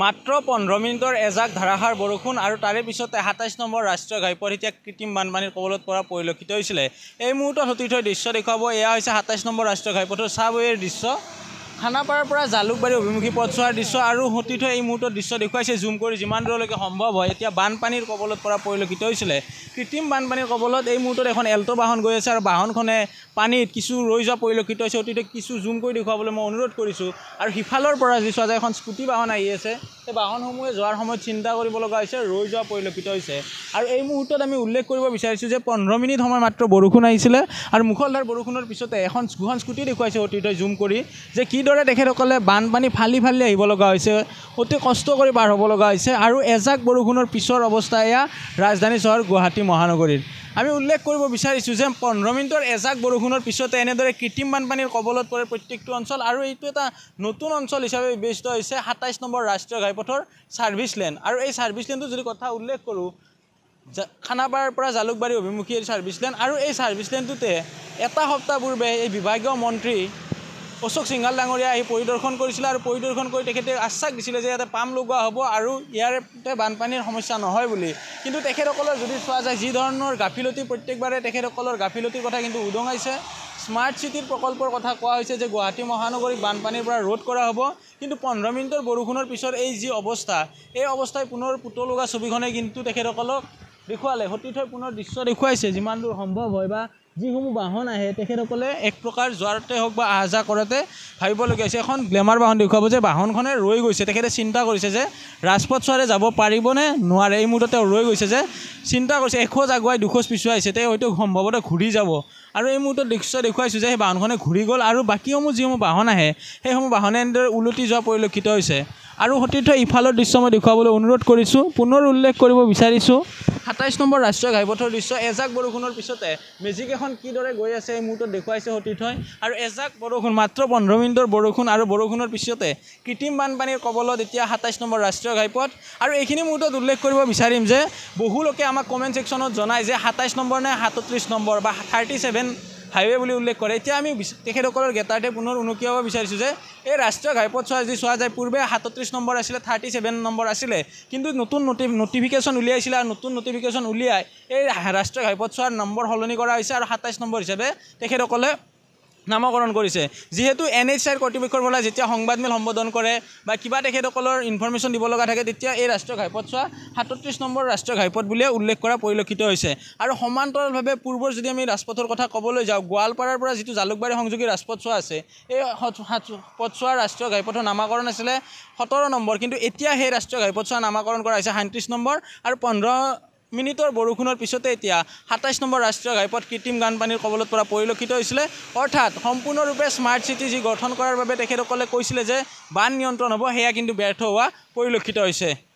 মাত্ৰ পোন্ধৰ মিনিটৰ এজাক ধাৰাসাৰ বৰষুণ আৰু তাৰে পিছতে সাতাইছ নম্বৰ ৰাষ্ট্ৰীয় ঘাইপথ এতিয়া কৃত্ৰিম বানপানীৰ কবলত পৰা পৰিলক্ষিত হৈছিলে এই মুহূৰ্তত সতীৰ্থৰ দৃশ্য দেখুৱাব এয়া হৈছে সাতাইছ নম্বৰ ৰাষ্ট্ৰীয় ঘাইপথৰ চাবৱেৰ দৃশ্য থানাপাৰাৰ পৰা জালুকবাৰী অভিমুখী পথ চোৱাৰ দৃশ্য আৰু সতীৰ্থ এই মুহূৰ্তত দৃশ্য দেখুৱাইছে জুম কৰি যিমান দূৰলৈকে সম্ভৱ হয় এতিয়া বানপানীৰ কবলত পৰা পৰিলক্ষিত হৈছিলে কৃত্ৰিম বানপানীৰ কবলত এই মুহূৰ্তত এখন এল্ট' বাহন গৈ আছে আৰু বাহনখনে পানীত কিছু ৰৈ যোৱা পৰিলক্ষিত হৈছে অতীতে কিছু জুম কৰি দেখুৱাবলৈ মই অনুৰোধ কৰিছোঁ আৰু সিফালৰ পৰা যি চোৱা যায় এখন স্কুটি বাহন আহি আছে সেই বাহনসমূহে যোৱাৰ সময়ত চিন্তা কৰিব লগা হৈছে ৰৈ যোৱা পৰিলক্ষিত হৈছে আৰু এই মুহূৰ্তত আমি উল্লেখ কৰিব বিচাৰিছোঁ যে পোন্ধৰ মিনিট সময় মাত্ৰ বৰষুণ আহিছিলে আৰু মুখলধাৰ বৰষুণৰ পিছতে এখন ঘুহন স্কুটি দেখুৱাইছে অতীতই জুম কৰি যে কিদৰে এইদৰে তেখেতসকলে বানপানী ফালি ফালি আহিব লগা হৈছে অতি কষ্ট কৰি পাৰ হ'ব লগা হৈছে আৰু এজাক বৰষুণৰ পিছৰ অৱস্থা এয়া ৰাজধানী চহৰ গুৱাহাটী মহানগৰীৰ আমি উল্লেখ কৰিব বিচাৰিছোঁ যে পোন্ধৰ মিনিটৰ এজাক বৰষুণৰ পিছতে এনেদৰে কৃত্ৰিম বানপানীৰ কবলত পৰে প্ৰত্যেকটো অঞ্চল আৰু এইটো এটা নতুন অঞ্চল হিচাপে বিবেচিত হৈছে সাতাইছ নম্বৰ ৰাষ্ট্ৰীয় ঘাইপথৰ ছাৰ্ভিচ লেন আৰু এই ছাৰ্ভিচ লেনটো যদি কথা উল্লেখ কৰোঁ খানাপাৰাৰ পৰা জালুকবাৰী অভিমুখী ছাৰ্ভিচ লেন আৰু এই ছাৰ্ভিচ লেনটোতে এটা সপ্তাহ পূৰ্বে এই বিভাগীয় মন্ত্ৰী অশোক সিংহাল ডাঙৰীয়া আহি পৰিদৰ্শন কৰিছিলে আৰু পৰিদৰ্শন কৰি তেখেতে আশ্বাস দিছিলে যে ইয়াতে পাম লগোৱা হ'ব আৰু ইয়াৰে বানপানীৰ সমস্যা নহয় বুলি কিন্তু তেখেতসকলৰ যদি চোৱা যায় যিধৰণৰ গাফিলতি প্ৰত্যেকবাৰে তেখেতসকলৰ গাফিলতিৰ কথা কিন্তু উদঙাইছে স্মাৰ্ট চিটিৰ প্ৰকল্পৰ কথা কোৱা হৈছে যে গুৱাহাটী মহানগৰীক বানপানীৰ পৰা ৰোধ কৰা হ'ব কিন্তু পোন্ধৰ মিনিটৰ বৰষুণৰ পিছৰ এই যি অৱস্থা এই অৱস্থাই পুনৰ পুতলগা ছবিখনে কিন্তু তেখেতসকলক দেখুৱালে সতীৰ্থই পুনৰ দৃশ্য দেখুৱাইছে যিমান দূৰ সম্ভৱ হয় বা যিসমূহ বাহন আহে তেখেতসকলে এক প্ৰকাৰ যোৱাতে হওক বা আহ যাহ কৰোঁতে ভাবিবলগীয়া হৈছে এখন গ্লেমাৰ বাহন দেখুৱাব যে বাহনখনে ৰৈ গৈছে তেখেতে চিন্তা কৰিছে যে ৰাজপথ ছোৱাৰে যাব পাৰিবনে নোৱাৰে এই মুহূৰ্তত তেওঁ ৰৈ গৈছে যে চিন্তা কৰিছে এখোজ আগুৱাই দুখোজ পিছুৱাইছে তেওঁ হয়তো সম্ভৱতে ঘূৰি যাব আৰু এই মুহূৰ্তত দৃশ্য দেখুৱাইছোঁ যে সেই বাহনখনে ঘূৰি গ'ল আৰু বাকীসমূহ যিসমূহ বাহন আহে সেইসমূহ বাহনে এনেদৰে ওলটি যোৱা পৰিলক্ষিত হৈছে আৰু সতীৰ্থ ইফালৰ দৃশ্য মই দেখুৱাবলৈ অনুৰোধ কৰিছোঁ পুনৰ উল্লেখ কৰিব বিচাৰিছোঁ সাতাইছ নম্বৰ ৰাষ্ট্ৰীয় ঘাইপথৰ দৃশ্য এজাক বৰষুণৰ পিছতে মেজিক এখন কিদৰে গৈ আছে এই মুহূৰ্তত দেখুৱাইছে সতীৰ্থই আৰু এজাক বৰষুণ মাত্ৰ পোন্ধৰ মিনিটৰ বৰষুণ আৰু বৰষুণৰ পিছতে কৃত্ৰিম বানপানীৰ কবলত এতিয়া সাতাইছ নম্বৰ ৰাষ্ট্ৰীয় ঘাইপথ আৰু এইখিনি মুহূৰ্তত উল্লেখ কৰিব বিচাৰিম যে বহু লোকে আমাক কমেণ্ট ছেকশ্যনত জনায় যে সাতাইছ নম্বৰ নে সাতত্ৰিছ নম্বৰ বা থাৰ্টি ছেভেন হাইৱে বুলি উল্লেখ কৰে এতিয়া আমি তেখেতসকলৰ গেটাৰ্থে পুনৰ উনুকিয়াব বিচাৰিছোঁ যে এই ৰাষ্ট্ৰীয় ঘাইপথ চোৱা যদি চোৱা যায় পূৰ্বে সাতত্ৰিছ নম্বৰ আছিলে থাৰ্টি ছেভেন নম্বৰ আছিলে কিন্তু নতুন নটি নটিফিকেশ্যন উলিয়াইছিলে আৰু নতুন নটিফিকেশ্যন উলিয়াই এই ৰাষ্ট্ৰীয় ঘাইপথ চোৱাৰ নম্বৰ সলনি কৰা হৈছে আৰু সাতাইছ নম্বৰ হিচাপে তেখেতসকলে নামকৰণ কৰিছে যিহেতু এন এইচ আইৰ কৰ্তৃপক্ষৰ ফলে যেতিয়া সংবাদমেল সম্বোধন কৰে বা কিবা তেখেতসকলৰ ইনফৰ্মেশ্যন দিব লগা থাকে তেতিয়া এই ৰাষ্ট্ৰীয় ঘাইপথছোৱা সাতত্ৰিছ নম্বৰ ৰাষ্ট্ৰীয় ঘাইপথ বুলিয়ে উল্লেখ কৰা পৰিলক্ষিত হৈছে আৰু সমান্তৰালভাৱে পূৰ্বৰ যদি আমি ৰাজপথৰ কথা ক'বলৈ যাওঁ গোৱালপাৰাৰ পৰা যিটো জালুকবাৰী সংযোগী ৰাজপথছোৱা আছে এই পথছোৱাৰ ৰাষ্ট্ৰীয় ঘাইপথৰ নামাকৰণ আছিলে সোতৰ নম্বৰ কিন্তু এতিয়া সেই ৰাষ্ট্ৰীয় ঘাইপথছোৱা নামাকৰণ কৰা হৈছে সাঁত্ৰিছ নম্বৰ আৰু পোন্ধৰ মিনিটৰ বৰষুণৰ পিছতে এতিয়া সাতাইছ নম্বৰ ৰাষ্ট্ৰীয় ঘাইপথ কৃত্ৰিম বানপানীৰ কবলত পৰা পৰিলক্ষিত হৈছিলে অৰ্থাৎ সম্পূৰ্ণৰূপে স্মাৰ্ট চিটি যি গঠন কৰাৰ বাবে তেখেতসকলে কৈছিলে যে বান নিয়ন্ত্ৰণ হ'ব সেয়া কিন্তু ব্যৰ্থ হোৱা পৰিলক্ষিত হৈছে